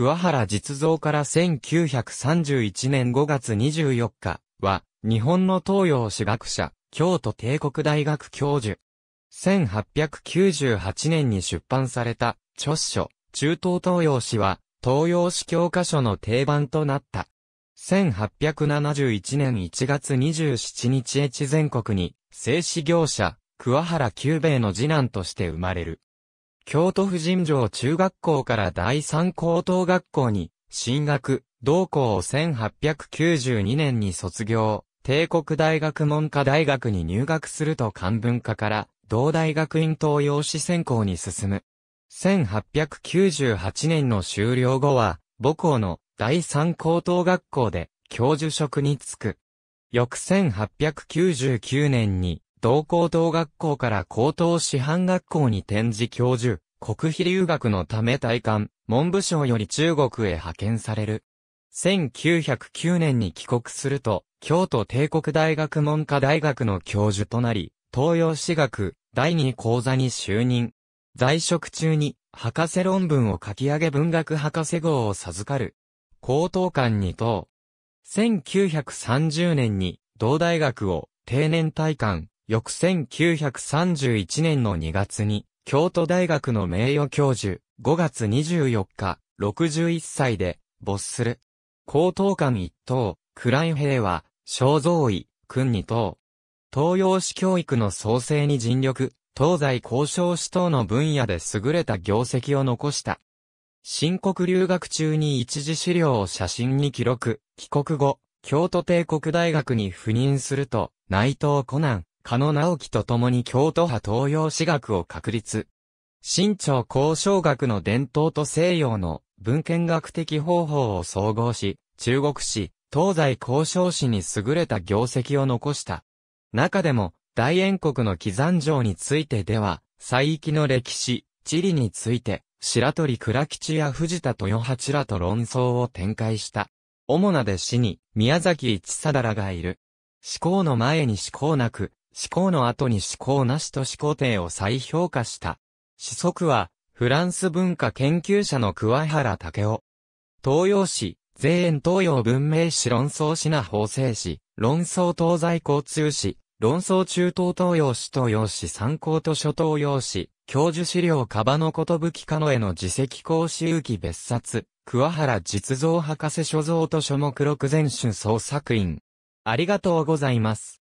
桑原実像から1931年5月24日は、日本の東洋史学者、京都帝国大学教授。1898年に出版された、著書、中東東洋史は、東洋史教科書の定番となった。1871年1月27日越前国に、製紙業者、桑原久兵衛の次男として生まれる。京都府人城中学校から第三高等学校に進学、同校を1892年に卒業、帝国大学文科大学に入学すると漢文科から同大学院東洋史専攻に進む。1898年の終了後は母校の第三高等学校で教授職に就く。翌1899年に同高等学校から高等師範学校に転じ教授、国費留学のため退官、文部省より中国へ派遣される。1909年に帰国すると、京都帝国大学文科大学の教授となり、東洋史学第二講座に就任。在職中に、博士論文を書き上げ文学博士号を授かる。高等官に等。1930年に、同大学を定年退官、翌1931年の2月に、京都大学の名誉教授、5月24日、61歳で、没する。高等官一等、クライ兵は、肖像位、君二等。東洋史教育の創生に尽力、東西交渉史等の分野で優れた業績を残した。新国留学中に一時資料を写真に記録、帰国後、京都帝国大学に赴任すると、内藤コナン、加野直樹と共に京都派東洋史学を確立。新潮交渉学の伝統と西洋の文献学的方法を総合し、中国史、東西交渉史に優れた業績を残した。中でも、大円国の帰山城についてでは、西域の歴史、地理について、白鳥倉吉や藤田豊八らと論争を展開した。主な弟子に、宮崎一貞らがいる。思考の前に思考なく、思考の後に思考なしと思考定を再評価した。子息は、フランス文化研究者の桑原武雄。東洋史、全園東洋文明史論争史な法制史、論争東西交通史、論争中東東洋史東洋史参考図書東洋史、教授資料カバのことぶきかのへの自責講師有機別冊、桑原実像博士所蔵図書目録全集創作員。ありがとうございます。